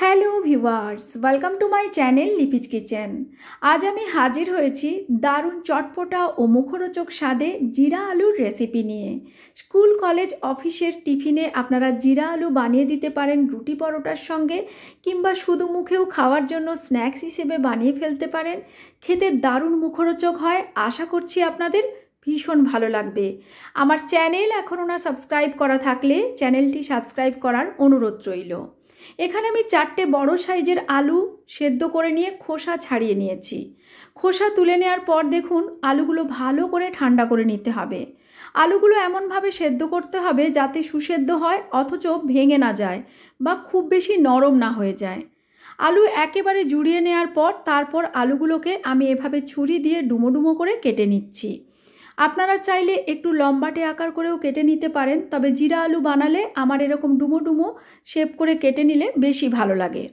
hello viewers welcome to my channel Lipi's kitchen আজ আমি হাজির হয়েছি দারুণ চটপটা ও মুখরোচক স্বাদে জিরা আলুর রেসিপি নিয়ে স্কুল কলেজ অফিসের টিফিনে আপনারা জিরা আলু বানিয়ে দিতে পারেন রুটি পরোটার সঙ্গে কিংবা শুধু মুখেও খাওয়ার জন্য স্ন্যাক্স হিসেবে বানিয়ে ফেলতে পারেন খেতে দারুণ মুখরোচক হয় আশা করছি আপনাদের ভীষণ ভালো লাগবে আমার চ্যানেল এখনও না সাবস্ক্রাইব করা থাকলে চ্যানেলটি সাবস্ক্রাইব করার অনুরোধ রইল এখানে আমি চারটে বড় সাইজের আলু সেদ্ধ করে নিয়ে খোসা ছাড়িয়ে নিয়েছি খোসা তুলে নেওয়ার পর দেখুন আলুগুলো ভালো করে ঠান্ডা করে নিতে হবে আলুগুলো এমনভাবে সেদ্ধ করতে হবে যাতে সুসেদ্ধ হয় অথচ ভেঙে না যায় বা খুব বেশি নরম না হয়ে যায় আলু একেবারে জুড়িয়ে নেওয়ার পর তারপর আলুগুলোকে আমি এভাবে ছুরি দিয়ে ডুমো ডুমো করে কেটে নিচ্ছি আপনারা চাইলে একটু লম্বাটে আকার করেও কেটে নিতে পারেন তবে জিরা আলু বানালে আমার এরকম ডুমো ডুমো শেপ করে কেটে নিলে বেশি ভালো লাগে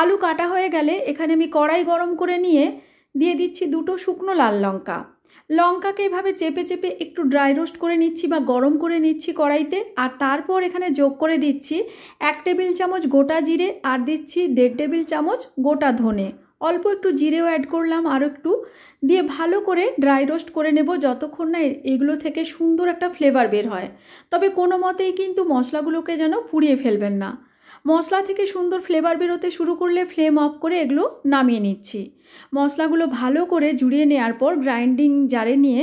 আলু কাটা হয়ে গেলে এখানে আমি কড়াই গরম করে নিয়ে দিয়ে দিচ্ছি দুটো শুকনো লাল লঙ্কা লঙ্কাকে এভাবে চেপে চেপে একটু ড্রাই রোস্ট করে নিচ্ছি বা গরম করে নিচ্ছি কড়াইতে আর তারপর এখানে যোগ করে দিচ্ছি এক টেবিল চামচ গোটা জিরে আর দিচ্ছি দেড় টেবিল চামচ গোটা ধনে অল্প একটু জিরেও অ্যাড করলাম আরও একটু দিয়ে ভালো করে ড্রাই রোস্ট করে নেব যতক্ষণ না এগুলো থেকে সুন্দর একটা ফ্লেভার বের হয় তবে কোনো মতেই কিন্তু মশলাগুলোকে যেন পুড়িয়ে ফেলবেন না মশলা থেকে সুন্দর ফ্লেভার বেরোতে শুরু করলে ফ্লেম অফ করে এগুলো নামিয়ে নিচ্ছি মশলাগুলো ভালো করে জুড়িয়ে নেওয়ার পর গ্রাইন্ডিং জারে নিয়ে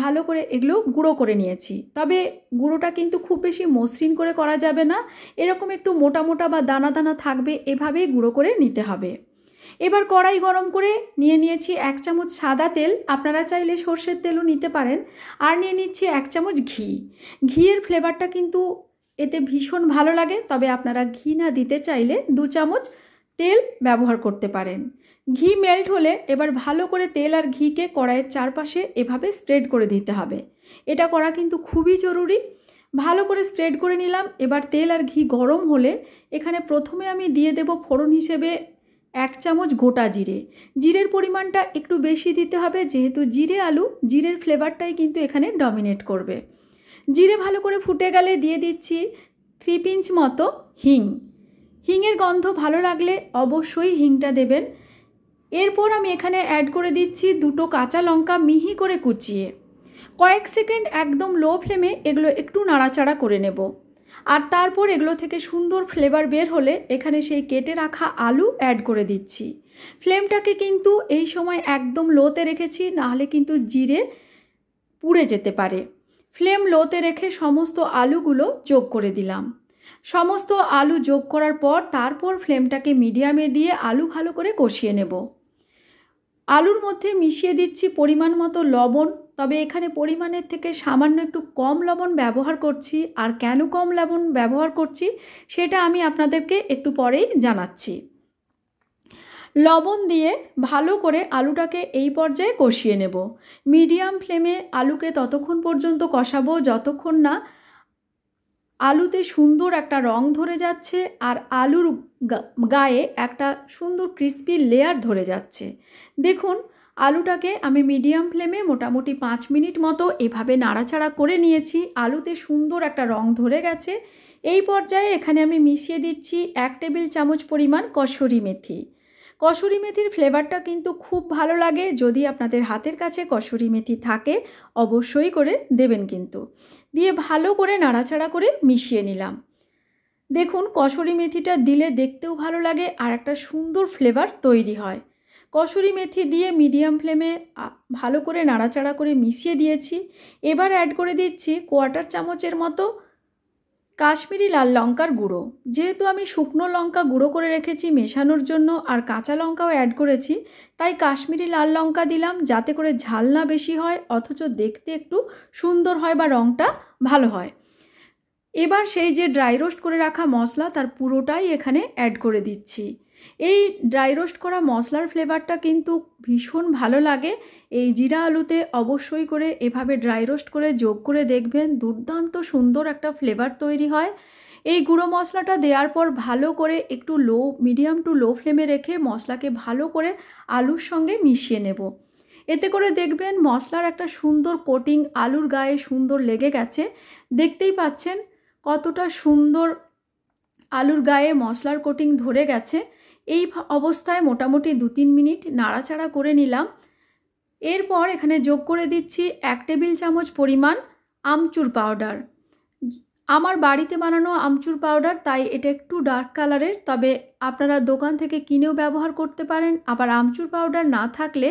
ভালো করে এগুলো গুঁড়ো করে নিয়েছি তবে গুঁড়োটা কিন্তু খুব বেশি মসৃণ করে করা যাবে না এরকম একটু মোটা মোটা বা দানা দানা থাকবে এভাবেই গুঁড়ো করে নিতে হবে এবার কড়াই গরম করে নিয়ে নিয়েছি এক চামচ সাদা তেল আপনারা চাইলে সর্ষের তেলও নিতে পারেন আর নিয়ে নিচ্ছি এক চামচ ঘি ঘিয়ের ফ্লেভারটা কিন্তু এতে ভীষণ ভালো লাগে তবে আপনারা ঘি না দিতে চাইলে দু চামচ তেল ব্যবহার করতে পারেন ঘি মেল্ট হলে এবার ভালো করে তেল আর ঘিকে কড়াইয়ের চারপাশে এভাবে স্প্রেড করে দিতে হবে এটা করা কিন্তু খুবই জরুরি ভালো করে স্প্রেড করে নিলাম এবার তেল আর ঘি গরম হলে এখানে প্রথমে আমি দিয়ে দেব ফোড়ন হিসেবে এক চামচ গোটা জিরে জিরের পরিমাণটা একটু বেশি দিতে হবে যেহেতু জিরে আলু জিরের ফ্লেভারটাই কিন্তু এখানে ডমিনেট করবে জিরে ভালো করে ফুটে গেলে দিয়ে দিচ্ছি থ্রি পিঞ্চ মতো হিং হিংয়ের গন্ধ ভালো লাগলে অবশ্যই হিংটা দেবেন এরপর আমি এখানে অ্যাড করে দিচ্ছি দুটো কাঁচা লঙ্কা মিহি করে কুচিয়ে কয়েক সেকেন্ড একদম লো ফ্লেমে এগুলো একটু নাড়াচাড়া করে নেব আর তারপর এগুলো থেকে সুন্দর ফ্লেভার বের হলে এখানে সেই কেটে রাখা আলু অ্যাড করে দিচ্ছি ফ্লেমটাকে কিন্তু এই সময় একদম লোতে রেখেছি নাহলে কিন্তু জিরে পুড়ে যেতে পারে ফ্লেম লোতে রেখে সমস্ত আলুগুলো যোগ করে দিলাম সমস্ত আলু যোগ করার পর তারপর ফ্লেমটাকে মিডিয়ামে দিয়ে আলু ভালো করে কষিয়ে নেব আলুর মধ্যে মিশিয়ে দিচ্ছি পরিমাণ মতো লবণ তবে এখানে পরিমাণের থেকে সামান্য একটু কম লবণ ব্যবহার করছি আর কেন কম লবণ ব্যবহার করছি সেটা আমি আপনাদেরকে একটু পরেই জানাচ্ছি লবণ দিয়ে ভালো করে আলুটাকে এই পর্যায়ে কষিয়ে নেব মিডিয়াম ফ্লেমে আলুকে ততক্ষণ পর্যন্ত কষাবো যতক্ষণ না আলুতে সুন্দর একটা রং ধরে যাচ্ছে আর আলুর গায়ে একটা সুন্দর ক্রিস্পি লেয়ার ধরে যাচ্ছে দেখুন আলুটাকে আমি মিডিয়াম ফ্লেমে মোটামুটি পাঁচ মিনিট মতো এভাবে নাড়াচাড়া করে নিয়েছি আলুতে সুন্দর একটা রং ধরে গেছে এই পর্যায়ে এখানে আমি মিশিয়ে দিচ্ছি এক টেবিল চামচ পরিমাণ কসুরি মেথি কসুরি মেথির ফ্লেভারটা কিন্তু খুব ভালো লাগে যদি আপনাদের হাতের কাছে কসুরি মেথি থাকে অবশ্যই করে দেবেন কিন্তু দিয়ে ভালো করে নাড়াচাড়া করে মিশিয়ে নিলাম দেখুন কসুরি মেথিটা দিলে দেখতেও ভালো লাগে আর একটা সুন্দর ফ্লেভার তৈরি হয় কসুরি মেথি দিয়ে মিডিয়াম ফ্লেমে ভালো করে নাড়াচাড়া করে মিশিয়ে দিয়েছি এবার অ্যাড করে দিচ্ছি কোয়াটার চামচের মতো কাশ্মীরি লাল লঙ্কার গুঁড়ো যেহেতু আমি শুকনো লঙ্কা গুঁড়ো করে রেখেছি মেশানোর জন্য আর কাঁচা লঙ্কাও অ্যাড করেছি তাই কাশ্মীরি লাল লঙ্কা দিলাম যাতে করে ঝাল না বেশি হয় অথচ দেখতে একটু সুন্দর হয় বা রঙটা ভালো হয় এবার সেই যে ড্রাই রোস্ট করে রাখা মশলা তার পুরোটাই এখানে অ্যাড করে দিচ্ছি এই ড্রাই রোস্ট করা মশলার ফ্লেভারটা কিন্তু ভীষণ ভালো লাগে এই জিরা আলুতে অবশ্যই করে এভাবে ড্রাই রোস্ট করে যোগ করে দেখবেন দুর্দান্ত সুন্দর একটা ফ্লেভার তৈরি হয় এই গুঁড়ো মশলাটা দেওয়ার পর ভালো করে একটু লো মিডিয়াম টু লো ফ্লেমে রেখে মশলাকে ভালো করে আলুর সঙ্গে মিশিয়ে নেব এতে করে দেখবেন মশলার একটা সুন্দর কোটিং আলুর গায়ে সুন্দর লেগে গেছে দেখতেই পাচ্ছেন কতটা সুন্দর আলুর গায়ে মশলার কোটিং ধরে গেছে এই অবস্থায় মোটামুটি দু তিন মিনিট নাড়াচাড়া করে নিলাম এরপর এখানে যোগ করে দিচ্ছি এক টেবিল চামচ পরিমাণ আমচুর পাউডার আমার বাড়িতে বানানো আমচুর পাউডার তাই এটা একটু ডার্ক কালারের তবে আপনারা দোকান থেকে কিনেও ব্যবহার করতে পারেন আবার আমচুর পাউডার না থাকলে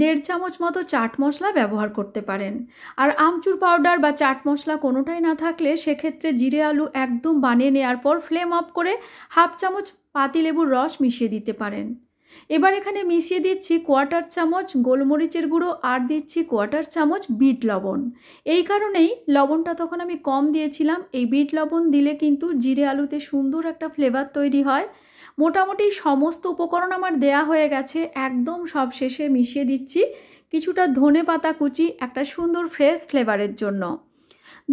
দেড় চামচ মতো চাট মশলা ব্যবহার করতে পারেন আর আমচুর পাউডার বা চাট মশলা কোনোটাই না থাকলে সেক্ষেত্রে জিরে আলু একদম বানিয়ে নেওয়ার পর ফ্লেম অফ করে হাফ চামচ পাতিলেবুর রস মিশিয়ে দিতে পারেন এবার এখানে মিশিয়ে দিচ্ছি কোয়াটার চামচ গোলমরিচের গুঁড়ো আর দিচ্ছি কোয়াটার চামচ বিট লবণ এই কারণেই লবণটা তখন আমি কম দিয়েছিলাম এই বিট লবণ দিলে কিন্তু জিরে আলুতে সুন্দর একটা ফ্লেভার তৈরি হয় মোটামুটি সমস্ত উপকরণ আমার দেয়া হয়ে গেছে একদম সব শেষে মিশিয়ে দিচ্ছি কিছুটা ধনে পাতা কুচি একটা সুন্দর ফ্রেশ ফ্লেভারের জন্য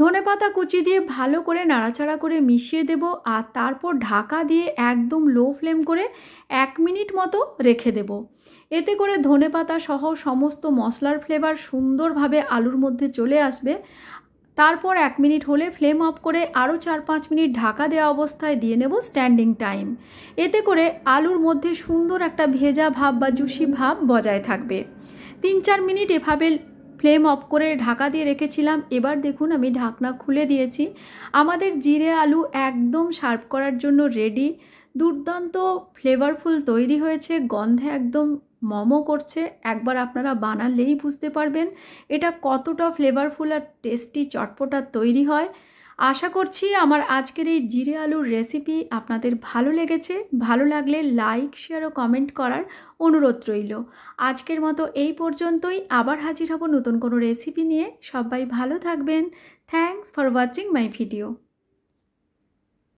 ধনে পাতা কুচি দিয়ে ভালো করে নাড়াচাড়া করে মিশিয়ে দেব আর তারপর ঢাকা দিয়ে একদম লো ফ্লেম করে এক মিনিট মতো রেখে দেব এতে করে ধনে পাতা সহ সমস্ত মশলার ফ্লেভার সুন্দরভাবে আলুর মধ্যে চলে আসবে তারপর এক মিনিট হলে ফ্লেম অফ করে আরও চার পাঁচ মিনিট ঢাকা দেওয়া অবস্থায় দিয়ে নেব স্ট্যান্ডিং টাইম এতে করে আলুর মধ্যে সুন্দর একটা ভেজা ভাব বা জুসি ভাব বজায় থাকবে তিন চার মিনিট এভাবে ফ্লেম অফ করে ঢাকা দিয়ে রেখেছিলাম এবার দেখুন আমি ঢাকনা খুলে দিয়েছি আমাদের জিরে আলু একদম সার্ভ করার জন্য রেডি দুর্দান্ত ফ্লেভারফুল তৈরি হয়েছে গন্ধে একদম মমো করছে একবার আপনারা বানালেই বুঝতে পারবেন এটা কতটা ফ্লেভারফুল আর টেস্টি চটপটা তৈরি হয় আশা করছি আমার আজকের এই জিরে আলুর রেসিপি আপনাদের ভালো লেগেছে ভালো লাগলে লাইক শেয়ার ও কমেন্ট করার অনুরোধ রইল আজকের মতো এই পর্যন্তই আবার হাজির হব নতুন কোনো রেসিপি নিয়ে সবাই ভালো থাকবেন thanks for watching my video